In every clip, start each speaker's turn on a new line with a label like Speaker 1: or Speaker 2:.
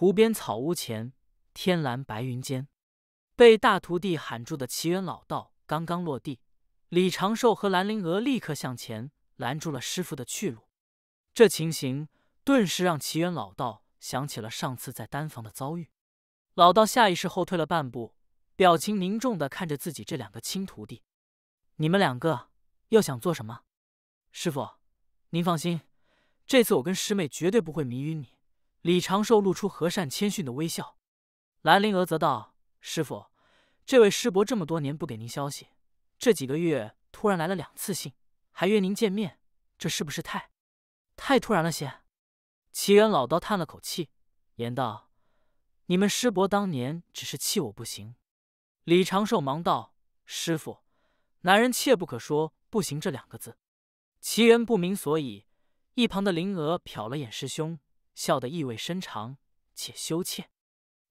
Speaker 1: 湖边草屋前，天蓝白云间，被大徒弟喊住的齐元老道刚刚落地，李长寿和兰陵娥立刻向前拦住了师傅的去路。这情形顿时让齐元老道想起了上次在丹房的遭遇，老道下意识后退了半步，表情凝重的看着自己这两个亲徒弟：“你们两个又想做什么？师傅，您放心，这次我跟师妹绝对不会迷晕你。”李长寿露出和善谦逊的微笑，兰陵娥则道：“师傅，这位师伯这么多年不给您消息，这几个月突然来了两次信，还约您见面，这是不是太，太突然了些？”齐元老道叹了口气，言道：“你们师伯当年只是气我不行。”李长寿忙道：“师傅，男人切不可说不行这两个字。”齐元不明所以，一旁的灵娥瞟了眼师兄。笑得意味深长且羞怯。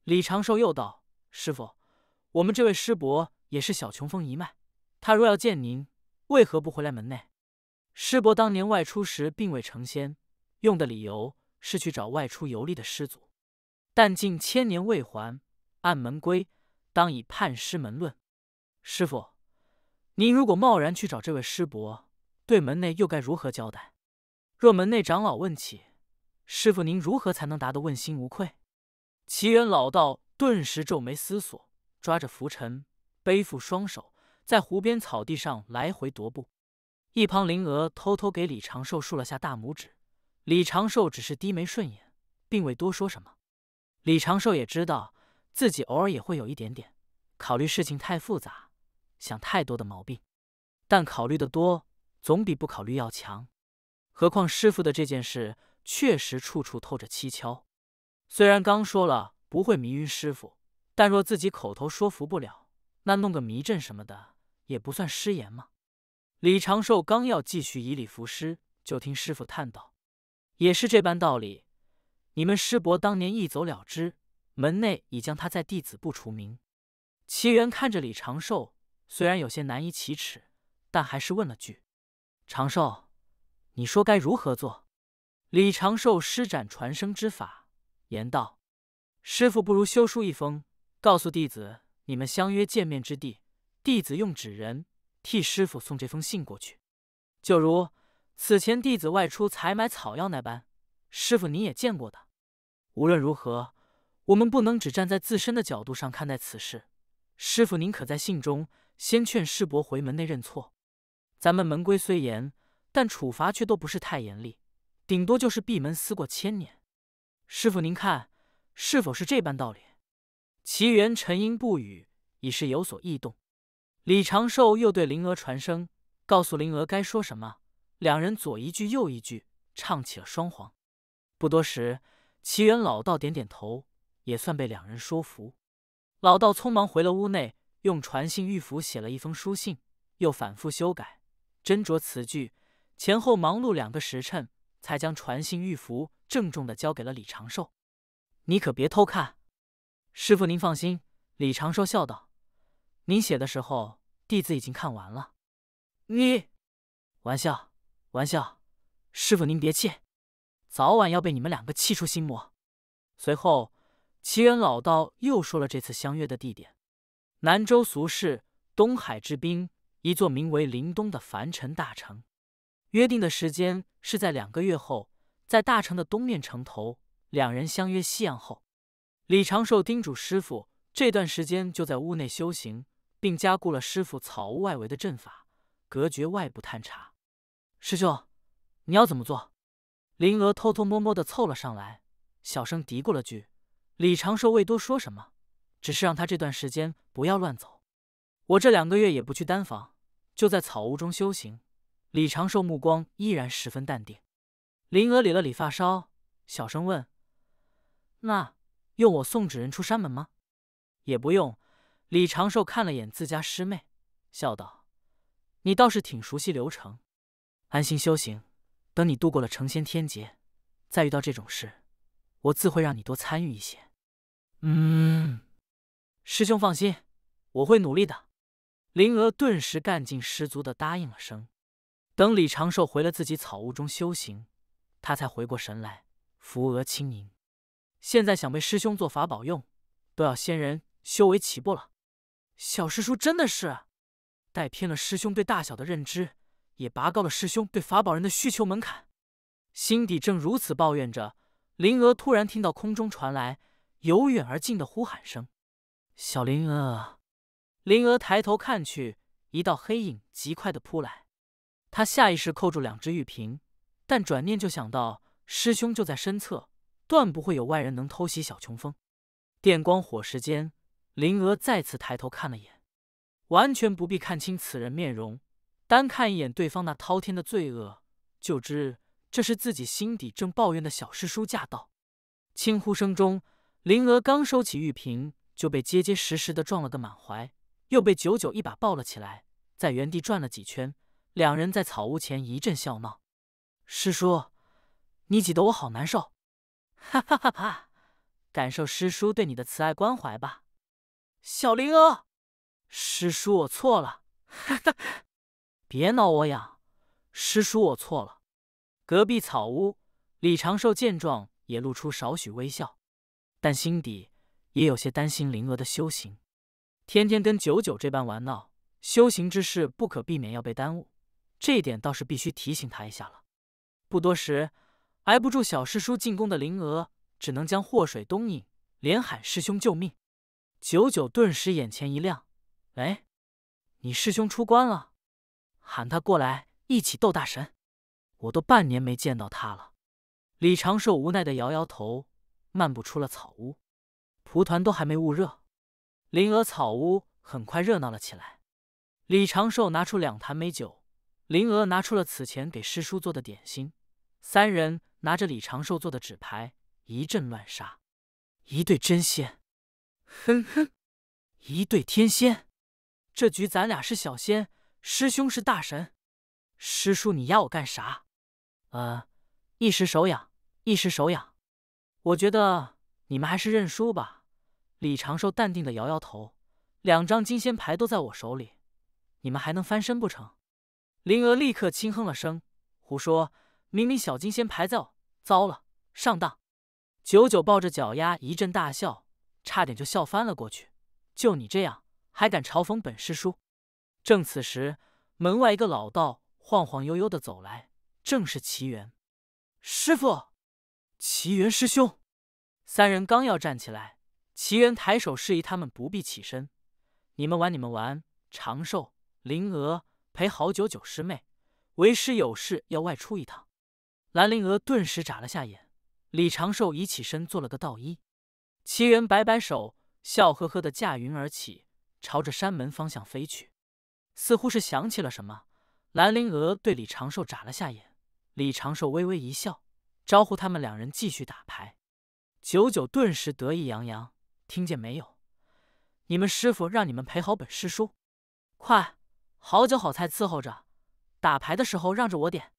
Speaker 1: 李长寿又道：“师傅，我们这位师伯也是小琼峰一脉，他若要见您，为何不回来门内？师伯当年外出时并未成仙，用的理由是去找外出游历的师祖，但近千年未还，按门规当以叛师门论。师傅，您如果贸然去找这位师伯，对门内又该如何交代？若门内长老问起。”师傅，您如何才能答得问心无愧？奇缘老道顿时皱眉思索，抓着拂尘，背负双手，在湖边草地上来回踱步。一旁灵娥偷偷给李长寿竖了下大拇指，李长寿只是低眉顺眼，并未多说什么。李长寿也知道自己偶尔也会有一点点考虑事情太复杂、想太多的毛病，但考虑的多总比不考虑要强。何况师傅的这件事。确实处处透着蹊跷。虽然刚说了不会迷晕师傅，但若自己口头说服不了，那弄个迷阵什么的，也不算失言吗？李长寿刚要继续以理服师，就听师傅叹道：“也是这般道理。你们师伯当年一走了之，门内已将他在弟子部除名。”齐元看着李长寿，虽然有些难以启齿，但还是问了句：“长寿，你说该如何做？”李长寿施展传声之法，言道：“师傅，不如修书一封，告诉弟子你们相约见面之地。弟子用纸人替师傅送这封信过去，就如此前弟子外出采买草药那般。师傅，您也见过的。无论如何，我们不能只站在自身的角度上看待此事。师傅，您可在信中先劝师伯回门内认错。咱们门规虽严，但处罚却都不是太严厉。”顶多就是闭门思过千年，师傅您看是否是这般道理？齐元沉吟不语，已是有所异动。李长寿又对灵娥传声，告诉灵娥该说什么。两人左一句右一句，唱起了双簧。不多时，齐元老道点点头，也算被两人说服。老道匆忙回了屋内，用传信玉符写了一封书信，又反复修改，斟酌词句，前后忙碌两个时辰。才将传信玉符郑重的交给了李长寿，你可别偷看。师傅您放心。李长寿笑道：“您写的时候，弟子已经看完了。”你玩笑玩笑，师傅您别气，早晚要被你们两个气出心魔。随后，奇缘老道又说了这次相约的地点：南州俗世，东海之滨，一座名为灵东的凡尘大城。约定的时间是在两个月后，在大城的东面城头，两人相约夕阳后。李长寿叮嘱师傅这段时间就在屋内修行，并加固了师傅草屋外围的阵法，隔绝外部探查。师兄，你要怎么做？林娥偷偷摸摸的凑了上来，小声嘀咕了句。李长寿未多说什么，只是让他这段时间不要乱走。我这两个月也不去丹房，就在草屋中修行。李长寿目光依然十分淡定，林娥理了理发梢，小声问：“那用我送纸人出山门吗？”也不用。李长寿看了眼自家师妹，笑道：“你倒是挺熟悉流程，安心修行。等你度过了成仙天劫，再遇到这种事，我自会让你多参与一些。”“嗯，师兄放心，我会努力的。”林娥顿时干劲十足的答应了声。等李长寿回了自己草屋中修行，他才回过神来，扶额轻吟：“现在想被师兄做法宝用，都要仙人修为起步了。”小师叔真的是带偏了师兄对大小的认知，也拔高了师兄对法宝人的需求门槛。心底正如此抱怨着，灵娥突然听到空中传来由远而近的呼喊声：“小灵娥！”灵娥抬头看去，一道黑影极快的扑来。他下意识扣住两只玉瓶，但转念就想到师兄就在身侧，断不会有外人能偷袭小琼峰。电光火石间，灵娥再次抬头看了眼，完全不必看清此人面容，单看一眼对方那滔天的罪恶，就知这是自己心底正抱怨的小师叔驾到。轻呼声中，灵娥刚收起玉瓶，就被结结实实的撞了个满怀，又被九九一把抱了起来，在原地转了几圈。两人在草屋前一阵笑闹，师叔，你挤得我好难受，哈哈哈哈！感受师叔对你的慈爱关怀吧，小灵儿，师叔我错了，哈哈！别挠我痒，师叔我错了。隔壁草屋，李长寿见状也露出少许微笑，但心底也有些担心灵儿的修行，天天跟九九这般玩闹，修行之事不可避免要被耽误。这一点倒是必须提醒他一下了。不多时，挨不住小师叔进攻的灵娥，只能将祸水东引，连喊师兄救命。九九顿时眼前一亮：“哎，你师兄出关了，喊他过来一起斗大神！我都半年没见到他了。”李长寿无奈的摇摇头，漫步出了草屋。蒲团都还没焐热，灵娥草屋很快热闹了起来。李长寿拿出两坛美酒。林娥拿出了此前给师叔做的点心，三人拿着李长寿做的纸牌一阵乱杀，一对真仙，哼哼，一对天仙，这局咱俩是小仙，师兄是大神，师叔你压我干啥？呃，一时手痒，一时手痒，我觉得你们还是认输吧。李长寿淡定的摇摇头，两张金仙牌都在我手里，你们还能翻身不成？灵娥立刻轻哼了声：“胡说！明明小金仙排在……糟了，上当！”九九抱着脚丫一阵大笑，差点就笑翻了过去。就你这样，还敢嘲讽本师叔？正此时，门外一个老道晃晃悠悠的走来，正是奇缘。师傅，奇缘师兄。三人刚要站起来，奇缘抬手示意他们不必起身：“你们玩，你们玩。”长寿，灵娥。陪好九九师妹，为师有事要外出一趟。兰陵娥顿时眨了下眼，李长寿已起身做了个道揖。齐元摆摆手，笑呵呵地驾云而起，朝着山门方向飞去。似乎是想起了什么，兰陵娥对李长寿眨了下眼。李长寿微微一笑，招呼他们两人继续打牌。九九顿时得意洋洋，听见没有？你们师父让你们陪好本师叔，快！好酒好菜伺候着，打牌的时候让着我点。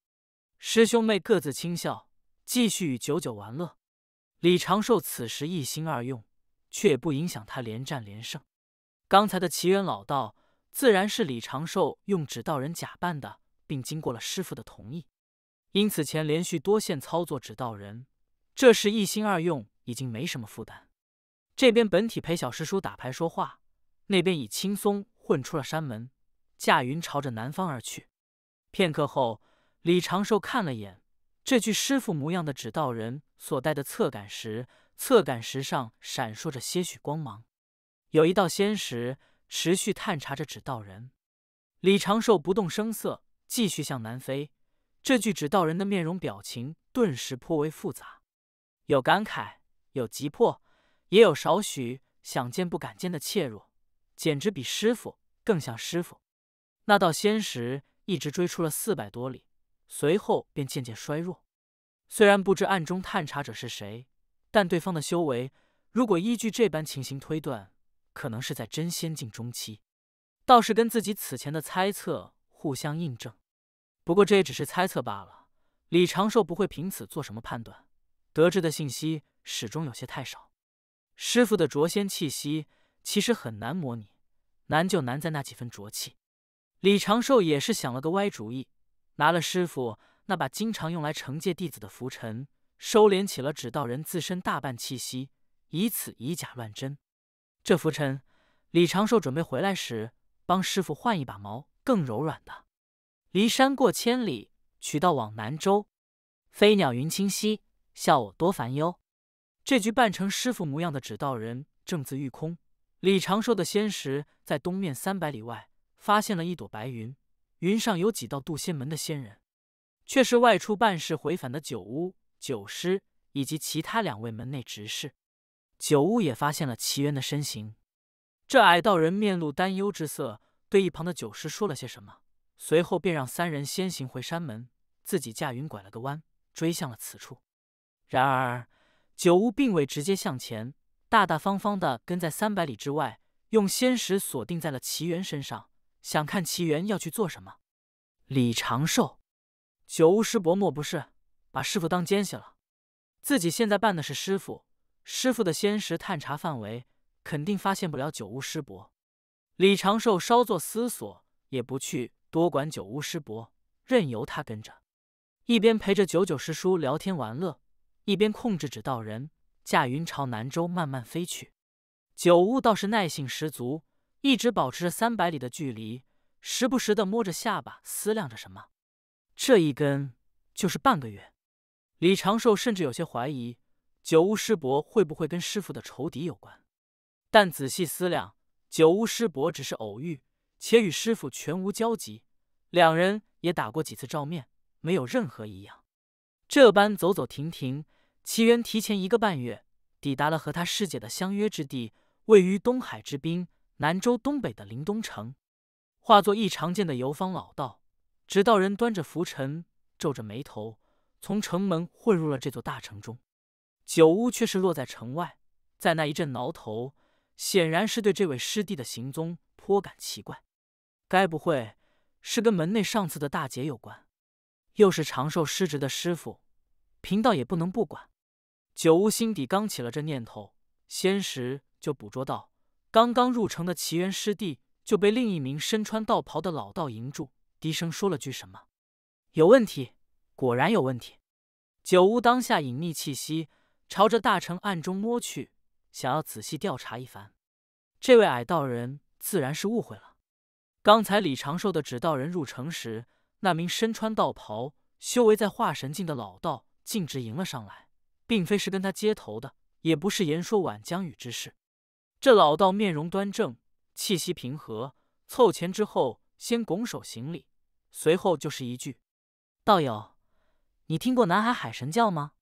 Speaker 1: 师兄妹各自轻笑，继续与九九玩乐。李长寿此时一心二用，却也不影响他连战连胜。刚才的奇缘老道，自然是李长寿用指道人假扮的，并经过了师傅的同意。因此前连续多线操作指道人，这时一心二用已经没什么负担。这边本体陪小师叔打牌说话，那边已轻松混出了山门。驾云朝着南方而去。片刻后，李长寿看了眼这具师傅模样的指道人所带的测感石，测感石上闪烁着些许光芒，有一道仙石持续探查着指道人。李长寿不动声色，继续向南飞。这具指道人的面容表情顿时颇为复杂，有感慨，有急迫，也有少许想见不敢见的怯弱，简直比师傅更像师傅。那道仙石一直追出了四百多里，随后便渐渐衰弱。虽然不知暗中探查者是谁，但对方的修为，如果依据这般情形推断，可能是在真仙境中期，倒是跟自己此前的猜测互相印证。不过这也只是猜测罢了。李长寿不会凭此做什么判断，得知的信息始终有些太少。师傅的浊仙气息其实很难模拟，难就难在那几分浊气。李长寿也是想了个歪主意，拿了师傅那把经常用来惩戒弟子的拂尘，收敛起了指道人自身大半气息，以此以假乱真。这拂尘，李长寿准备回来时帮师傅换一把毛更柔软的。离山过千里，取道往南州。飞鸟云清晰，笑我多烦忧。这句扮成师傅模样的指道人正自御空，李长寿的仙石在东面三百里外。发现了一朵白云，云上有几道渡仙门的仙人，却是外出办事回返的酒巫、酒师以及其他两位门内执事。酒巫也发现了齐元的身形，这矮道人面露担忧之色，对一旁的酒师说了些什么，随后便让三人先行回山门，自己驾云拐了个弯，追向了此处。然而，酒巫并未直接向前，大大方方的跟在三百里之外，用仙石锁定在了齐元身上。想看奇缘要去做什么？李长寿，九巫师伯莫不是把师傅当奸细了？自己现在扮的是师傅，师傅的仙识探查范围肯定发现不了九巫师伯。李长寿稍作思索，也不去多管九巫师伯，任由他跟着，一边陪着九九师叔聊天玩乐，一边控制指道人驾云朝南州慢慢飞去。九巫倒是耐性十足。一直保持着三百里的距离，时不时地摸着下巴思量着什么。这一根就是半个月，李长寿甚至有些怀疑酒屋师伯会不会跟师傅的仇敌有关。但仔细思量，酒屋师伯只是偶遇，且与师傅全无交集，两人也打过几次照面，没有任何异样。这般走走停停，齐元提前一个半月抵达了和他师姐的相约之地，位于东海之滨。南州东北的临东城，化作一长剑的游方老道，直道人端着拂尘，皱着眉头，从城门混入了这座大城中。九乌却是落在城外，在那一阵挠头，显然是对这位师弟的行踪颇感奇怪。该不会是跟门内上次的大劫有关？又是长寿失职的师傅，贫道也不能不管。九乌心底刚起了这念头，仙石就捕捉到。刚刚入城的齐缘师弟就被另一名身穿道袍的老道迎住，低声说了句什么。有问题，果然有问题。九乌当下隐匿气息，朝着大城暗中摸去，想要仔细调查一番。这位矮道人自然是误会了。刚才李长寿的指道人入城时，那名身穿道袍、修为在化神境的老道径直迎了上来，并非是跟他接头的，也不是言说皖江雨之事。这老道面容端正，气息平和，凑前之后先拱手行礼，随后就是一句：“道友，你听过南海海神教吗？”